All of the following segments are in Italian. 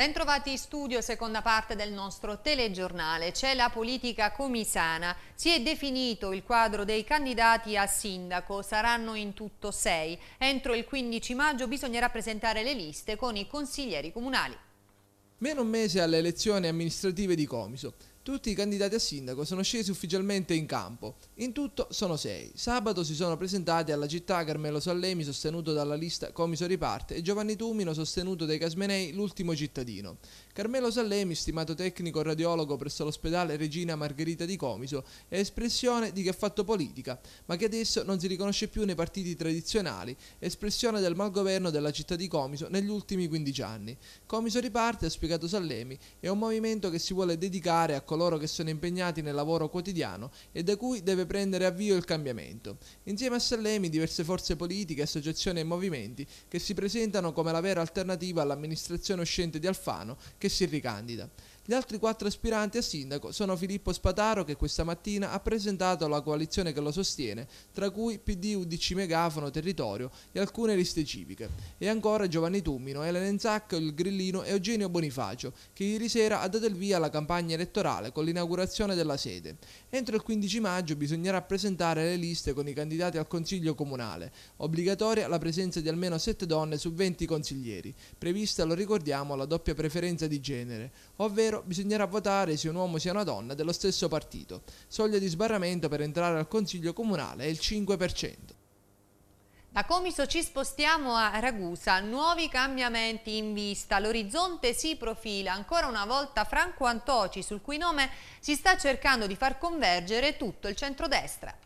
Bentrovati in studio, seconda parte del nostro telegiornale. C'è la politica comisana. Si è definito il quadro dei candidati a sindaco, saranno in tutto sei. Entro il 15 maggio bisognerà presentare le liste con i consiglieri comunali. Meno un mese alle elezioni amministrative di Comiso. Tutti i candidati a sindaco sono scesi ufficialmente in campo. In tutto sono sei. Sabato si sono presentati alla città Carmelo Sallemi, sostenuto dalla lista Comiso Riparte, e Giovanni Tumino, sostenuto dai Casmenei, l'ultimo cittadino. Carmelo Sallemi, stimato tecnico radiologo presso l'ospedale Regina Margherita di Comiso, è espressione di chi ha fatto politica, ma che adesso non si riconosce più nei partiti tradizionali, espressione del malgoverno della città di Comiso negli ultimi 15 anni. Comiso Riparte, ha spiegato Sallemi, è un movimento che si vuole dedicare a coloro che sono impegnati nel lavoro quotidiano e da cui deve prendere avvio il cambiamento. Insieme a Sallemi diverse forze politiche, associazioni e movimenti che si presentano come la vera alternativa all'amministrazione uscente di Alfano che si ricandida. Gli altri quattro aspiranti a sindaco sono Filippo Spataro che questa mattina ha presentato la coalizione che lo sostiene, tra cui PD UDC Megafono Territorio e alcune liste civiche, e ancora Giovanni Tummino, Elena Zacco, il Grillino e Eugenio Bonifacio, che ieri sera ha dato il via alla campagna elettorale con l'inaugurazione della sede. Entro il 15 maggio bisognerà presentare le liste con i candidati al Consiglio Comunale, obbligatoria la presenza di almeno 7 donne su 20 consiglieri, prevista, lo ricordiamo, la doppia preferenza di genere, ovvero bisognerà votare se un uomo sia una donna dello stesso partito. Soglia di sbarramento per entrare al Consiglio Comunale è il 5%. Da Comiso ci spostiamo a Ragusa, nuovi cambiamenti in vista, l'orizzonte si profila, ancora una volta Franco Antoci sul cui nome si sta cercando di far convergere tutto il centrodestra.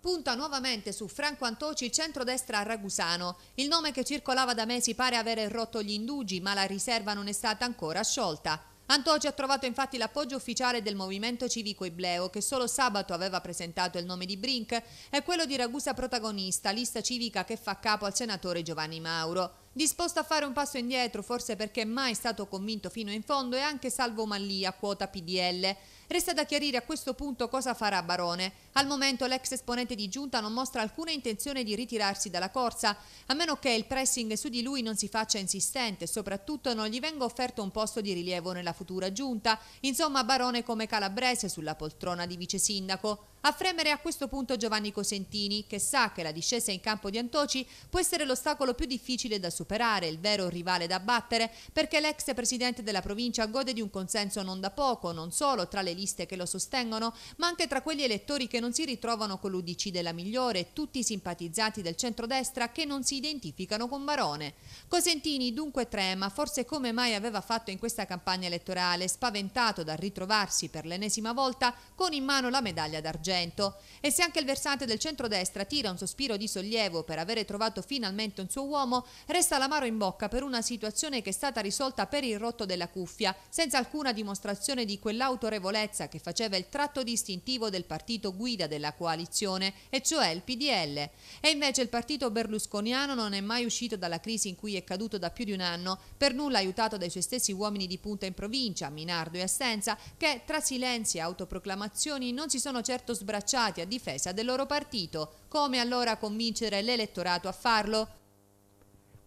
Punta nuovamente su Franco Antoci il centrodestra ragusano. Il nome che circolava da mesi pare avere rotto gli indugi, ma la riserva non è stata ancora sciolta. Antoci ha trovato infatti l'appoggio ufficiale del movimento civico Ibleo, che solo sabato aveva presentato il nome di Brink, e quello di Ragusa protagonista, lista civica che fa capo al senatore Giovanni Mauro. Disposto a fare un passo indietro, forse perché mai stato convinto fino in fondo, è anche Salvo Mallia, quota PDL. Resta da chiarire a questo punto cosa farà Barone. Al momento l'ex esponente di giunta non mostra alcuna intenzione di ritirarsi dalla corsa, a meno che il pressing su di lui non si faccia insistente e soprattutto non gli venga offerto un posto di rilievo nella futura giunta. Insomma, Barone come calabrese sulla poltrona di vice sindaco. A fremere a questo punto Giovanni Cosentini, che sa che la discesa in campo di Antoci può essere l'ostacolo più difficile da superare, il vero rivale da battere, perché l'ex presidente della provincia gode di un consenso non da poco, non solo tra le linee giornaliste che lo sostengono, ma anche tra quegli elettori che non si ritrovano con l'Udc della migliore, tutti i simpatizzanti del centrodestra che non si identificano con Barone. Cosentini dunque trema, forse come mai aveva fatto in questa campagna elettorale, spaventato dal ritrovarsi per l'ennesima volta con in mano la medaglia d'argento. E se anche il versante del centrodestra tira un sospiro di sollievo per avere trovato finalmente un suo uomo, resta l'amaro in bocca per una situazione che è stata risolta per il rotto della cuffia, senza alcuna dimostrazione di quell'autorevolezza chiarezza che faceva il tratto distintivo del partito guida della coalizione, e cioè il PDL. E invece il partito berlusconiano non è mai uscito dalla crisi in cui è caduto da più di un anno, per nulla aiutato dai suoi stessi uomini di punta in provincia, Minardo e Assenza, che tra silenzi e autoproclamazioni non si sono certo sbracciati a difesa del loro partito. Come allora convincere l'elettorato a farlo?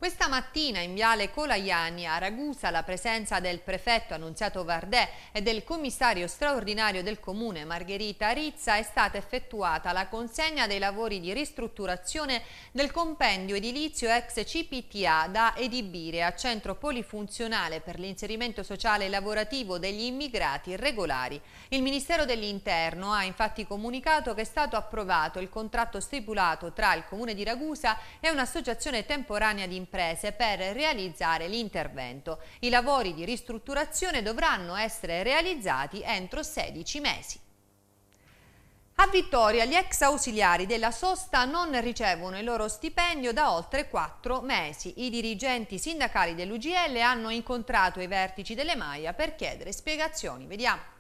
Questa mattina in Viale Colaiani a Ragusa la presenza del prefetto Annunziato Vardè e del commissario straordinario del comune Margherita Rizza è stata effettuata la consegna dei lavori di ristrutturazione del compendio edilizio ex CPTA da Edibire a centro polifunzionale per l'inserimento sociale e lavorativo degli immigrati irregolari. Il Ministero dell'Interno ha infatti comunicato che è stato approvato il contratto stipulato tra il comune di Ragusa e un'associazione temporanea di imprese imprese per realizzare l'intervento. I lavori di ristrutturazione dovranno essere realizzati entro 16 mesi. A Vittoria gli ex ausiliari della sosta non ricevono il loro stipendio da oltre quattro mesi. I dirigenti sindacali dell'UGL hanno incontrato i vertici delle Maia per chiedere spiegazioni. Vediamo.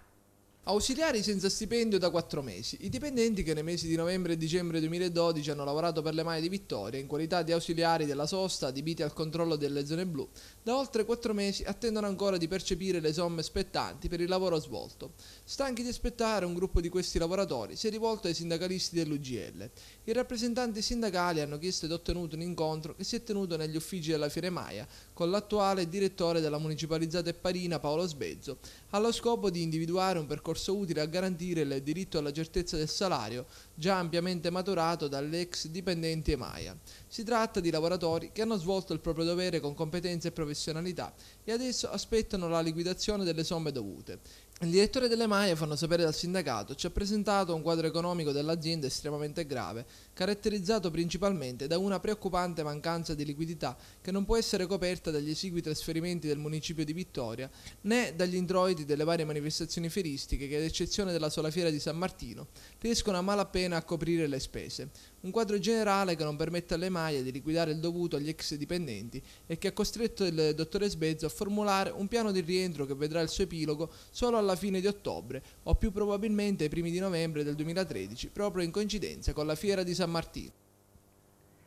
Ausiliari senza stipendio da 4 mesi. I dipendenti che nei mesi di novembre e dicembre 2012 hanno lavorato per le mani di Vittoria in qualità di ausiliari della sosta adibiti al controllo delle zone blu, da oltre 4 mesi attendono ancora di percepire le somme spettanti per il lavoro svolto. Stanchi di aspettare, un gruppo di questi lavoratori si è rivolto ai sindacalisti dell'UGL. I rappresentanti sindacali hanno chiesto ed ottenuto un incontro che si è tenuto negli uffici della Firemaia con l'attuale direttore della municipalizzata Parina Paolo Sbezzo, allo scopo di individuare un percorso utile a garantire il diritto alla certezza del salario, già ampiamente maturato dall'ex dipendente Emaia. Si tratta di lavoratori che hanno svolto il proprio dovere con competenza e professionalità e adesso aspettano la liquidazione delle somme dovute. Il direttore delle maglie, fanno sapere dal sindacato, ci ha presentato un quadro economico dell'azienda estremamente grave, caratterizzato principalmente da una preoccupante mancanza di liquidità che non può essere coperta dagli esigui trasferimenti del municipio di Vittoria né dagli introiti delle varie manifestazioni fieristiche che, ad eccezione della sola fiera di San Martino, riescono a malapena a coprire le spese. Un quadro generale che non permette alle maglie di liquidare il dovuto agli ex dipendenti e che ha costretto il dottore Sbezzo a formulare un piano di rientro che vedrà il suo epilogo solo alla fine di ottobre o più probabilmente ai primi di novembre del 2013, proprio in coincidenza con la fiera di San Martino.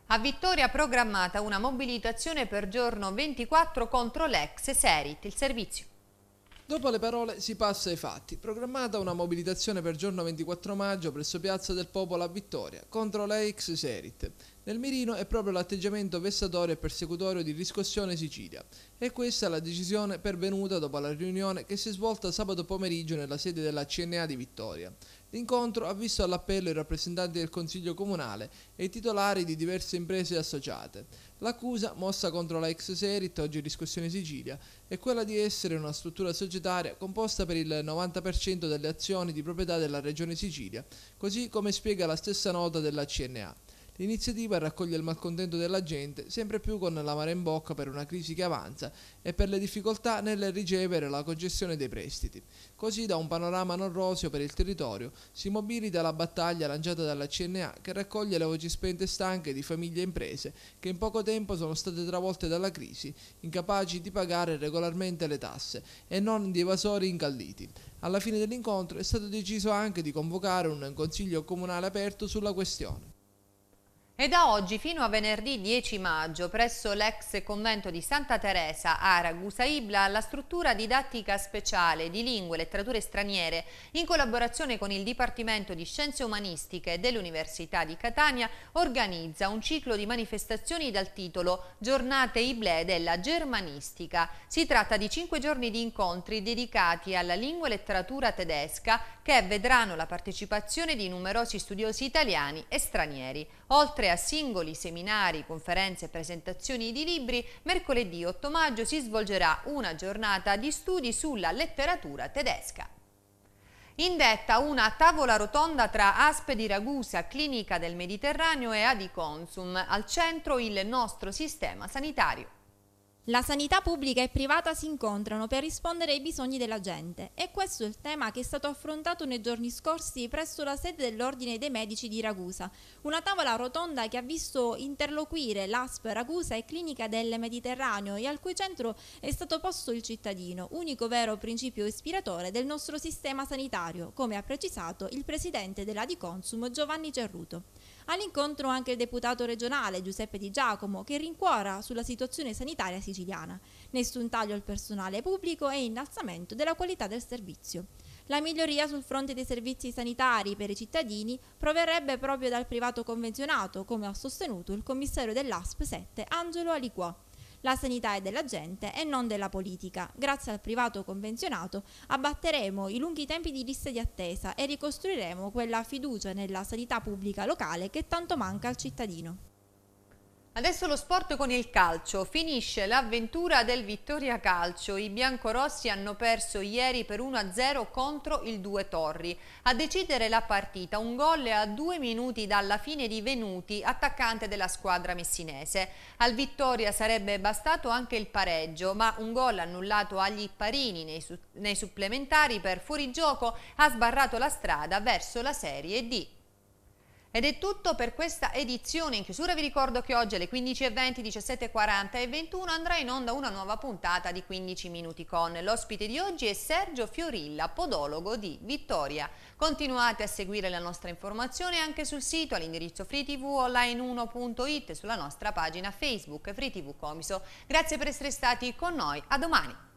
A Vittoria programmata una mobilitazione per giorno 24 contro l'ex Serit, il servizio. Dopo le parole si passa ai fatti. Programmata una mobilitazione per giorno 24 maggio presso Piazza del Popolo a Vittoria contro l'Aix Serit. Nel mirino è proprio l'atteggiamento vessatorio e persecutorio di Riscossione Sicilia. E questa è la decisione pervenuta dopo la riunione che si è svolta sabato pomeriggio nella sede della CNA di Vittoria. L'incontro ha visto all'appello i rappresentanti del Consiglio Comunale e i titolari di diverse imprese associate. L'accusa mossa contro la ex Serit, oggi Riscossione Sicilia, è quella di essere una struttura societaria composta per il 90% delle azioni di proprietà della Regione Sicilia, così come spiega la stessa nota della CNA. L'iniziativa raccoglie il malcontento della gente, sempre più con la mare in bocca per una crisi che avanza e per le difficoltà nel ricevere la concessione dei prestiti. Così da un panorama non rosio per il territorio si mobilita la battaglia lanciata dalla CNA che raccoglie le voci spente e stanche di famiglie e imprese che in poco tempo sono state travolte dalla crisi, incapaci di pagare regolarmente le tasse e non di evasori incalliti. Alla fine dell'incontro è stato deciso anche di convocare un consiglio comunale aperto sulla questione. E da oggi fino a venerdì 10 maggio presso l'ex convento di Santa Teresa a Ragusa Ibla la struttura didattica speciale di lingue e letterature straniere in collaborazione con il Dipartimento di Scienze Umanistiche dell'Università di Catania organizza un ciclo di manifestazioni dal titolo Giornate Ible della Germanistica. Si tratta di cinque giorni di incontri dedicati alla lingua e letteratura tedesca che vedranno la partecipazione di numerosi studiosi italiani e stranieri. Oltre a singoli seminari, conferenze e presentazioni di libri, mercoledì 8 maggio si svolgerà una giornata di studi sulla letteratura tedesca. Indetta una tavola rotonda tra Aspe di Ragusa, Clinica del Mediterraneo e Adiconsum, al centro il nostro sistema sanitario. La sanità pubblica e privata si incontrano per rispondere ai bisogni della gente e questo è il tema che è stato affrontato nei giorni scorsi presso la sede dell'Ordine dei Medici di Ragusa, una tavola rotonda che ha visto interloquire l'ASP Ragusa e Clinica del Mediterraneo e al cui centro è stato posto il cittadino, unico vero principio ispiratore del nostro sistema sanitario, come ha precisato il presidente della Di Consum Giovanni Cerruto. All'incontro anche il deputato regionale Giuseppe Di Giacomo che rincuora sulla situazione sanitaria siciliana, nessun taglio al personale pubblico e innalzamento della qualità del servizio. La miglioria sul fronte dei servizi sanitari per i cittadini proverrebbe proprio dal privato convenzionato, come ha sostenuto il commissario dell'ASP 7 Angelo Aliquò. La sanità è della gente e non della politica. Grazie al privato convenzionato abbatteremo i lunghi tempi di liste di attesa e ricostruiremo quella fiducia nella sanità pubblica locale che tanto manca al cittadino. Adesso lo sport con il calcio. Finisce l'avventura del Vittoria Calcio. I biancorossi hanno perso ieri per 1-0 contro il Due Torri. A decidere la partita un gol a due minuti dalla fine di Venuti, attaccante della squadra messinese. Al Vittoria sarebbe bastato anche il pareggio, ma un gol annullato agli Parini nei, su nei supplementari per fuorigioco ha sbarrato la strada verso la Serie D. Ed è tutto per questa edizione. In chiusura vi ricordo che oggi alle 15.20, 17.40 e 21 andrà in onda una nuova puntata di 15 minuti con. L'ospite di oggi è Sergio Fiorilla, podologo di Vittoria. Continuate a seguire la nostra informazione anche sul sito all'indirizzo freetv online1.it e sulla nostra pagina Facebook Free TV Comiso. Grazie per essere stati con noi. A domani.